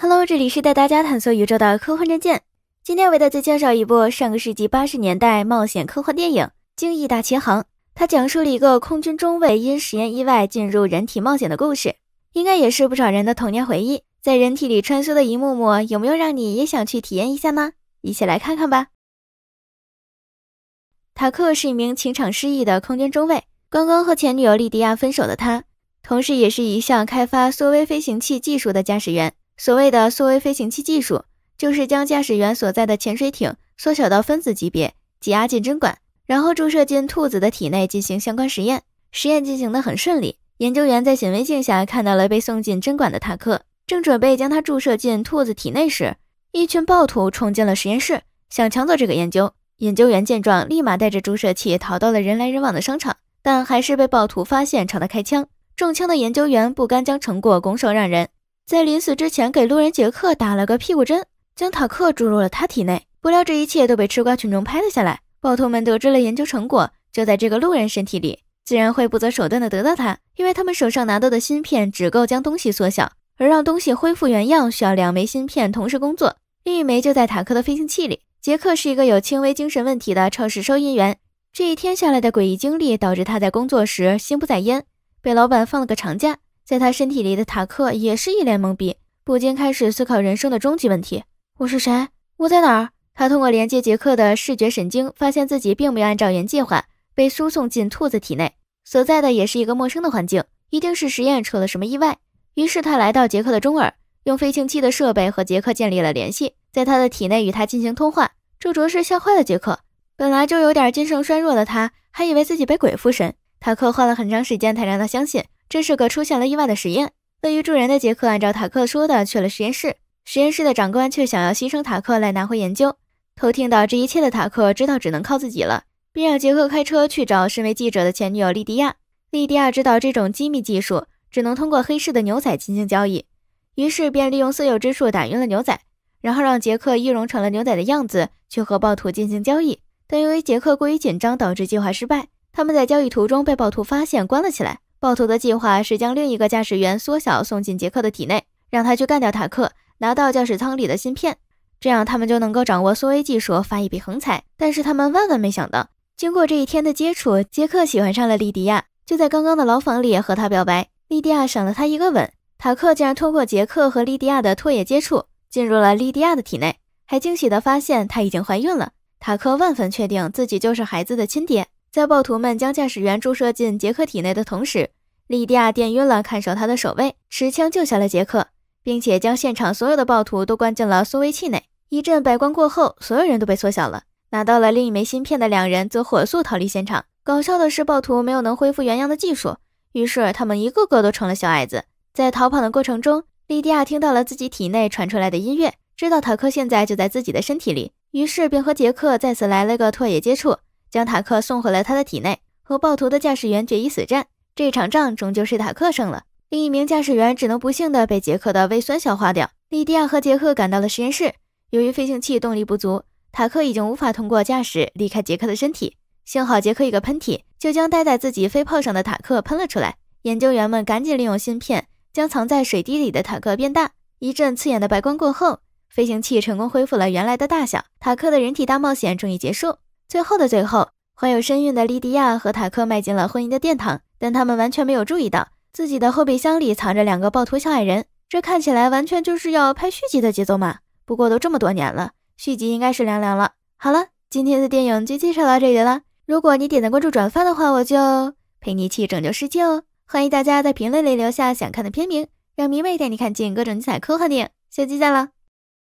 Hello，这里是带大家探索宇宙的科幻战舰。今天为大家介绍一部上个世纪八十年代冒险科幻电影《惊异大迁航》。它讲述了一个空军中尉因实验意外进入人体冒险的故事，应该也是不少人的童年回忆。在人体里穿梭的一幕幕，有没有让你也想去体验一下呢？一起来看看吧。塔克是一名情场失意的空军中尉，刚刚和前女友莉迪亚分手的他，同时也是一项开发缩微飞行器技术的驾驶员。所谓的缩微飞行器技术，就是将驾驶员所在的潜水艇缩小到分子级别，挤压进针管，然后注射进兔子的体内进行相关实验。实验进行的很顺利，研究员在显微镜下看到了被送进针管的塔克，正准备将它注射进兔子体内时，一群暴徒冲进了实验室，想抢走这个研究。研究员见状，立马带着注射器逃到了人来人往的商场，但还是被暴徒发现，朝他开枪。中枪的研究员不甘将成果拱手让人。在临死之前，给路人杰克打了个屁股针，将塔克注入了他体内。不料，这一切都被吃瓜群众拍了下来。暴徒们得知了研究成果，就在这个路人身体里，自然会不择手段的得到它，因为他们手上拿到的芯片只够将东西缩小，而让东西恢复原样需要两枚芯片同时工作，另一枚就在塔克的飞行器里。杰克是一个有轻微精神问题的超市收银员，这一天下来的诡异经历导致他在工作时心不在焉，被老板放了个长假。在他身体里的塔克也是一脸懵逼，不禁开始思考人生的终极问题：我是谁？我在哪儿？他通过连接杰克的视觉神经，发现自己并没有按照原计划被输送进兔子体内，所在的也是一个陌生的环境，一定是实验出了什么意外。于是他来到杰克的中耳，用飞行器的设备和杰克建立了联系，在他的体内与他进行通话，这着实吓坏了杰克。本来就有点精神衰弱的他，还以为自己被鬼附身。塔克花了很长时间才让他相信。这是个出现了意外的实验。乐于助人的杰克按照塔克说的去了实验室，实验室的长官却想要牺牲塔克来拿回研究。偷听到这一切的塔克知道只能靠自己了，并让杰克开车去找身为记者的前女友莉迪亚。莉迪亚知道这种机密技术只能通过黑市的牛仔进行交易，于是便利用色诱之术打晕了牛仔，然后让杰克易容成了牛仔的样子去和暴徒进行交易。但由于杰克过于紧张，导致计划失败。他们在交易途中被暴徒发现，关了起来。暴徒的计划是将另一个驾驶员缩小，送进杰克的体内，让他去干掉塔克，拿到驾驶舱里的芯片，这样他们就能够掌握缩微技术，发一笔横财。但是他们万万没想到，经过这一天的接触，杰克喜欢上了莉迪亚，就在刚刚的牢房里和她表白。莉迪亚赏了他一个吻。塔克竟然通过杰克和莉迪亚的唾液接触，进入了莉迪亚的体内，还惊喜地发现她已经怀孕了。塔克万分确定自己就是孩子的亲爹。在暴徒们将驾驶员注射进杰克体内的同时，莉迪亚电晕了看守他的守卫，持枪救下了杰克，并且将现场所有的暴徒都关进了缩微器内。一阵白光过后，所有人都被缩小了。拿到了另一枚芯片的两人则火速逃离现场。搞笑的是，暴徒没有能恢复原样的技术，于是他们一个个都成了小矮子。在逃跑的过程中，莉迪亚听到了自己体内传出来的音乐，知道塔克现在就在自己的身体里，于是便和杰克再次来了个唾液接触。将塔克送回了他的体内，和暴徒的驾驶员决一死战。这场仗终究是塔克胜了，另一名驾驶员只能不幸的被杰克的胃酸消化掉。莉迪亚和杰克赶到了实验室，由于飞行器动力不足，塔克已经无法通过驾驶离开杰克的身体。幸好杰克一个喷嚏就将待在自己飞炮上的塔克喷了出来。研究员们赶紧利用芯片将藏在水滴里的塔克变大。一阵刺眼的白光过后，飞行器成功恢复了原来的大小。塔克的人体大冒险终于结束。最后的最后，怀有身孕的莉迪亚和塔克迈进了婚姻的殿堂，但他们完全没有注意到自己的后备箱里藏着两个暴徒小矮人。这看起来完全就是要拍续集的节奏嘛？不过都这么多年了，续集应该是凉凉了。好了，今天的电影就介绍到这里了。如果你点赞、关注、转发的话，我就陪你一起拯救世界哦。欢迎大家在评论里留下想看的片名，让迷妹带你看尽各种精彩科幻电影。下期见了。